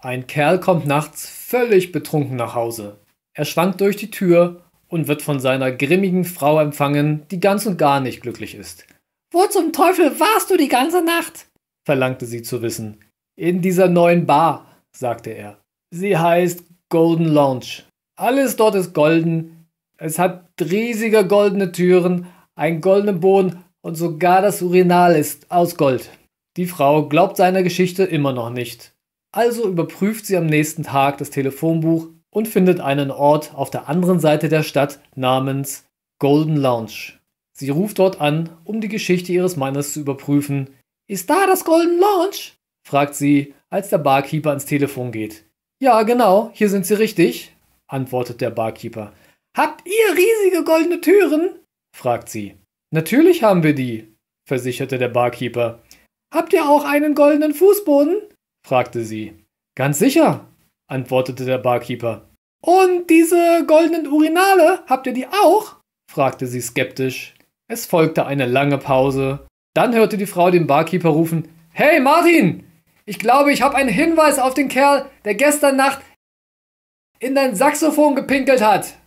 Ein Kerl kommt nachts völlig betrunken nach Hause. Er schwankt durch die Tür und wird von seiner grimmigen Frau empfangen, die ganz und gar nicht glücklich ist. Wo zum Teufel warst du die ganze Nacht? verlangte sie zu wissen. In dieser neuen Bar, sagte er. Sie heißt Golden Lounge. Alles dort ist golden. Es hat riesige goldene Türen, einen goldenen Boden und sogar das Urinal ist aus Gold. Die Frau glaubt seiner Geschichte immer noch nicht also überprüft sie am nächsten Tag das Telefonbuch und findet einen Ort auf der anderen Seite der Stadt namens Golden Lounge. Sie ruft dort an, um die Geschichte ihres Mannes zu überprüfen. Ist da das Golden Lounge? fragt sie, als der Barkeeper ans Telefon geht. Ja, genau, hier sind Sie richtig, antwortet der Barkeeper. Habt ihr riesige goldene Türen? fragt sie. Natürlich haben wir die, versicherte der Barkeeper. Habt ihr auch einen goldenen Fußboden? fragte sie. Ganz sicher, antwortete der Barkeeper. Und diese goldenen Urinale, habt ihr die auch? fragte sie skeptisch. Es folgte eine lange Pause. Dann hörte die Frau den Barkeeper rufen: Hey Martin, ich glaube, ich habe einen Hinweis auf den Kerl, der gestern Nacht in dein Saxophon gepinkelt hat.